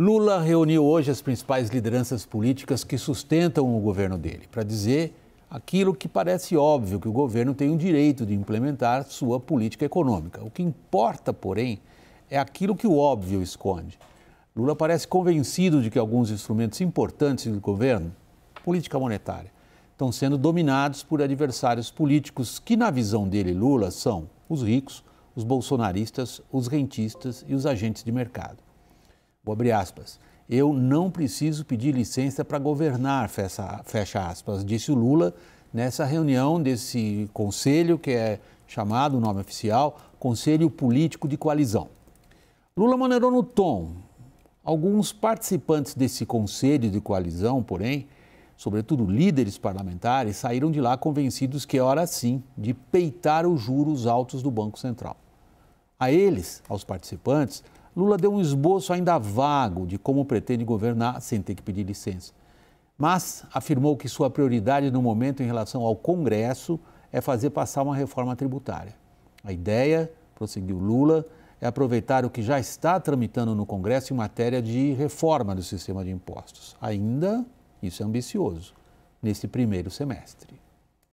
Lula reuniu hoje as principais lideranças políticas que sustentam o governo dele, para dizer aquilo que parece óbvio que o governo tem o direito de implementar sua política econômica. O que importa, porém, é aquilo que o óbvio esconde. Lula parece convencido de que alguns instrumentos importantes do governo, política monetária, estão sendo dominados por adversários políticos que, na visão dele, Lula, são os ricos, os bolsonaristas, os rentistas e os agentes de mercado abre aspas, eu não preciso pedir licença para governar, fecha, fecha aspas, disse o Lula nessa reunião desse conselho, que é chamado, o nome oficial, Conselho Político de Coalizão. Lula maneirou no tom. Alguns participantes desse conselho de coalizão, porém, sobretudo líderes parlamentares, saíram de lá convencidos que é hora sim de peitar os juros altos do Banco Central. A eles, aos participantes, Lula deu um esboço ainda vago de como pretende governar sem ter que pedir licença. Mas afirmou que sua prioridade no momento em relação ao Congresso é fazer passar uma reforma tributária. A ideia, prosseguiu Lula, é aproveitar o que já está tramitando no Congresso em matéria de reforma do sistema de impostos. Ainda, isso é ambicioso, nesse primeiro semestre.